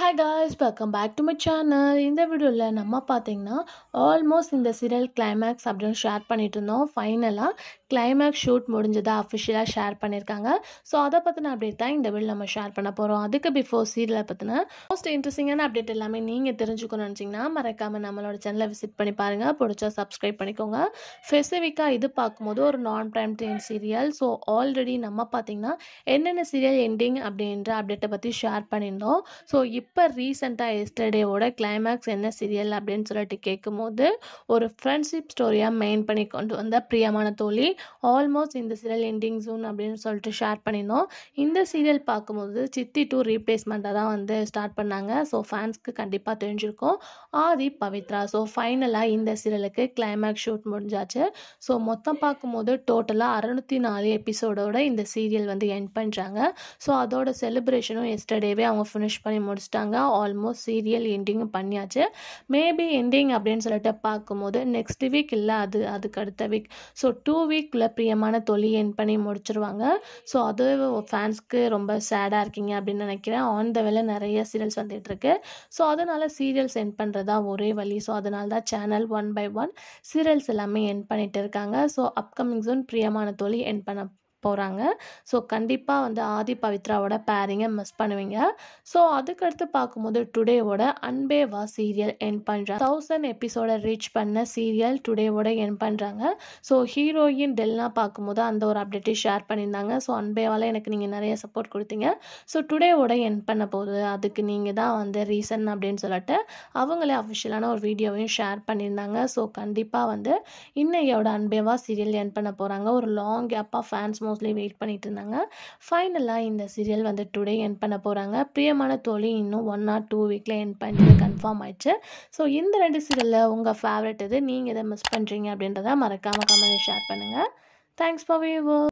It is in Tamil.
hi guys welcome back to my channel இந்த வீடியோவில் நம்ம பார்த்தீங்கன்னா ஆல்மோஸ்ட் இந்த சீரியல் கிளைமேக்ஸ் அப்படின்னு ஷேர் பண்ணிட்டு இருந்தோம் ஃபைனலாக கிளைமேக்ஸ் ஷூட் முடிஞ்சதாக அஃபிஷியலாக ஷேர் பண்ணியிருக்காங்க ஸோ அதை பற்றின அப்டேட் தான் இந்த வீடியோ நம்ம ஷேர் பண்ண போகிறோம் அதுக்கு பிஃபோர் சீரியலை பற்றின மோஸ்ட் இன்ட்ரெஸ்டிங்கான அப்டேட் எல்லாமே நீங்கள் தெரிஞ்சுக்கணும்னு நினச்சிங்கன்னா மறக்காமல் நம்மளோட சேனலை விசிட் பண்ணி பாருங்கள் பிடிச்சா சப்ஸ்கிரைப் பண்ணிக்கோங்க ஸ்பெசிஃபிக்காக இது பார்க்கும்போது ஒரு non prime time serial so already நம்ம பார்த்தீங்கன்னா என்னென்ன சீரியல் எண்டிங் அப்படின்ற அப்டேட்டை பற்றி ஷேர் பண்ணியிருந்தோம் ஸோ இப் இப்போ ரீசெண்டாக எஸ்டர்டேவோட கிளைமேக்ஸ் என்ன சீரியல் அப்படின்னு சொல்லிட்டு கேட்கும்போது ஒரு ஃப்ரெண்ட்ஷிப் ஸ்டோரியாக மெயின் பண்ணி கொண்டு வந்த பிரியமான தோழி ஆல்மோஸ்ட் இந்த சீரியல் எண்டிங் ஜூன் அப்படின்னு சொல்லிட்டு ஷேர் பண்ணியிருந்தோம் இந்த சீரியல் பார்க்கும்போது சித்தி டூ ரீப்ளேஸ்மெண்ட்டாக தான் வந்து ஸ்டார்ட் பண்ணாங்க ஸோ ஃபேன்ஸ்க்கு கண்டிப்பாக தெரிஞ்சிருக்கும் ஆதி பவித்ரா ஸோ ஃபைனலாக இந்த சீரியலுக்கு கிளைமேக்ஸ் ஷூட் முடிஞ்சாச்சு ஸோ மொத்தம் பார்க்கும்போது டோட்டலாக அறநூற்றி நாலு எபிசோடோட இந்த சீரியல் வந்து என் பண்ணுறாங்க ஸோ அதோட செலிப்ரேஷனும் எஸ்டர்டேவே அவங்க ஃபினிஷ் பண்ணி முடிச்சிட்டாங்க முடிச்சிட்டாங்க ஆல்மோஸ்ட் சீரியல் எண்டிங்கும் பண்ணியாச்சு மேபி எண்டிங் அப்படின்னு சொல்லிட்டு பார்க்கும்போது நெக்ஸ்ட் வீக் இல்லை அது அதுக்கு அடுத்த வீக் ஸோ டூ வீக்கில் பிரியமான தொழில் என் பண்ணி முடிச்சிருவாங்க ஸோ அது ஃபேன்ஸ்க்கு ரொம்ப சேடாக இருக்கீங்க அப்படின்னு நினைக்கிறேன் ஆன் த வேலை நிறைய சீரியல்ஸ் வந்துகிட்ருக்கு ஸோ அதனால் சீரியல்ஸ் என் பண்ணுறதா ஒரே வழி ஸோ அதனால தான் channel one by one serials எல்லாமே என் பண்ணிட்டு இருக்காங்க ஸோ அப்கமிங் ஜோன் பிரியமான தொழில் என் பண்ண போகிறாங்க ஸோ கண்டிப்பாக வந்து ஆதி பவித்ராவோட பேரிங்கை மிஸ் பண்ணுவீங்க ஸோ அதுக்கடுத்து பார்க்கும்போது டுடேவோட அன்பே வா சீரியல் என் பண்ணுறாங்க தௌசண்ட் எபிசோட ரீச் பண்ண சீரியல் டுடேவோட என் பண்ணுறாங்க ஸோ ஹீரோயின் டெல்லாம் பார்க்கும்போது அந்த ஒரு அப்டேட்டை ஷேர் பண்ணியிருந்தாங்க ஸோ அன்பேவால் எனக்கு நீங்கள் நிறைய சப்போர்ட் கொடுத்தீங்க ஸோ டுடேவோட என் பண்ண போகுது அதுக்கு நீங்கள் தான் வந்து ரீசன் அப்படின்னு சொல்லிட்டு அவங்களே அஃபிஷியலான ஒரு வீடியோவையும் ஷேர் பண்ணியிருந்தாங்க ஸோ கண்டிப்பாக வந்து இன்னையோட அன்பேவா சீரியல் என் பண்ண போகிறாங்க ஒரு லாங் கேப்பாக ஃபேன்ஸ் மோஸ்ட்லி வெயிட் பண்ணிட்டு இருந்தாங்க ஃபைனலாக இந்த சீரியல் வந்து டுடே என் பண்ண போகிறாங்க பிரியமான தோழி இன்னும் ஒன் ஆர் டூ வீக்கில் என் பண்ணிட்டு கன்ஃபார்ம் ஆயிடுச்சு ஸோ இந்த ரெண்டு சீரியலில் உங்கள் ஃபேவரட் இது நீங்கள் எதை மிஸ் பண்ணுறீங்க அப்படின்றத மறக்காமல் கமெண்ட் ஷேர் பண்ணுங்கள் தேங்க்ஸ் ஃபார் வியூவர்